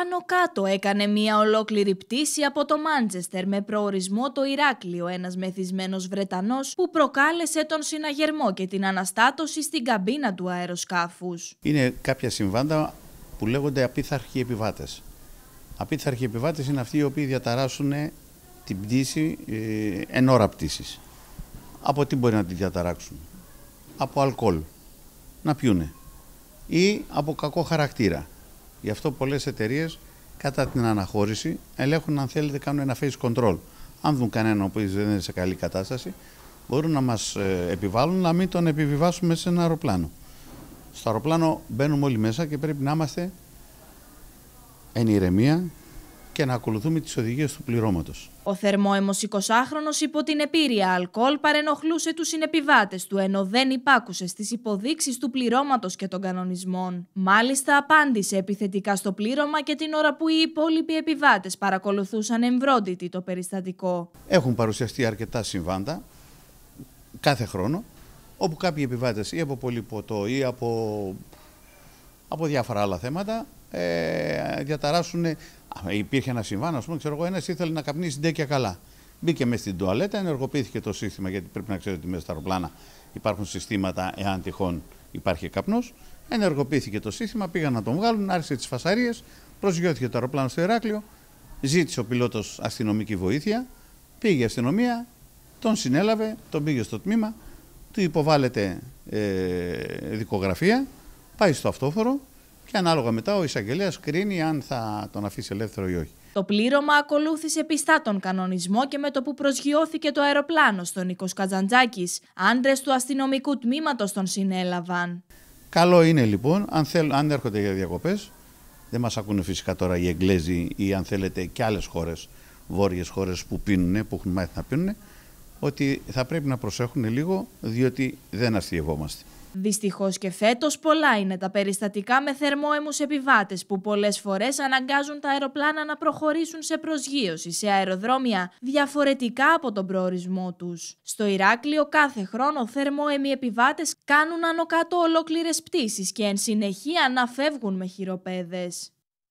Άνω κάτω έκανε μια ολόκληρη πτήση από το Μάντσεστερ με προορισμό το Ηράκλειο, ένας μεθυσμένος Βρετανός που προκάλεσε τον συναγερμό και την αναστάτωση στην καμπίνα του αεροσκάφους. Είναι κάποια συμβάντα που λέγονται απίθαρχοι επιβάτες. Απίθαρχοι επιβάτες είναι αυτοί οι οποίοι διαταράσσουν την πτήση ε, εν ώρα Από τι μπορεί να τη διαταράξουν. Από αλκοόλ, να πιούνε ή από κακό χαρακτήρα. Γι' αυτό πολλές εταιρείες κατά την αναχώρηση ελέγχουν, αν θέλετε, κάνουν ένα face control. Αν δουν κανέναν που δεν είναι σε καλή κατάσταση, μπορούν να μας ε, επιβάλλουν να μην τον επιβιβάσουμε σε ένα αεροπλάνο. Στο αεροπλάνο μπαίνουμε όλοι μέσα και πρέπει να είμαστε εν ηρεμία και να ακολουθούμε τις οδηγίες του πληρώματος. Ο θερμοαιμο 20 2χρονο υπό την επίρρρεια αλκοόλ παρενοχλούσε τους συνεπιβάτες του ενώ δεν υπάκουσε στις υποδείξεις του πληρώματος και των κανονισμών. Μάλιστα απάντησε επιθετικά στο πλήρωμα και την ώρα που οι υπόλοιποι επιβάτες παρακολουθούσαν εμβρόντιτοι το περιστατικό. Έχουν παρουσιαστεί αρκετά συμβάντα κάθε χρόνο όπου κάποιοι επιβάτες ή από πολύ ποτό ή από, από διάφορα άλλα θέματα ε, διαταράσσουν Υπήρχε ένα συμβάν, ας πούμε, ξέρω εγώ, ένας ήθελε να καπνίσει ντέκια καλά. Μπήκε μέσα στην τουαλέτα, ενεργοποιήθηκε το σύστημα, γιατί πρέπει να ξέρετε ότι μέσα στα αεροπλάνα υπάρχουν συστήματα, εάν τυχόν υπάρχει καπνός. Ενεργοποιήθηκε το σύστημα, πήγαν να τον βγάλουν, άρχισε τις φασαρίες, προσγειώθηκε το αεροπλάνο στο Ηράκλειο, ζήτησε ο πιλότος αστυνομική βοήθεια, πήγε η αστυνομία, τον συνέλαβε, τον πήγε στο τμήμα, του υποβάλλεται ε, δικογραφία, πάει στο αυτόφορο, και ανάλογα μετά ο εισαγγελέας κρίνει αν θα τον αφήσει ελεύθερο ή όχι. Το πλήρωμα ακολούθησε πιστά τον κανονισμό και με το που προσγειώθηκε το αεροπλάνο στον Νίκος Καζαντζάκης. Άντρες του αστυνομικού τμήματος τον συνέλαβαν. Καλό είναι λοιπόν, αν, θέλ, αν έρχονται για διακοπές, δεν μας ακούνε φυσικά τώρα οι Εγγλέζοι ή αν θέλετε και άλλες χώρες, βόρειες χώρες που πίνουν, που έχουν μάθει να πίνουν, ότι θα πρέπει να προσέχουν λίγο, διότι δεν αστειευόμαστε. Δυστυχώς και φέτος, πολλά είναι τα περιστατικά με θερμόαιμου επιβάτες που πολλές φορές αναγκάζουν τα αεροπλάνα να προχωρήσουν σε προσγείωση σε αεροδρόμια διαφορετικά από τον προορισμό τους. Στο Ηράκλειο, κάθε χρόνο θερμόαιμοι επιβάτες κάνουν ανωκάτω ολόκληρες πτήσεις και εν συνεχεία να φεύγουν με χειροπέδες.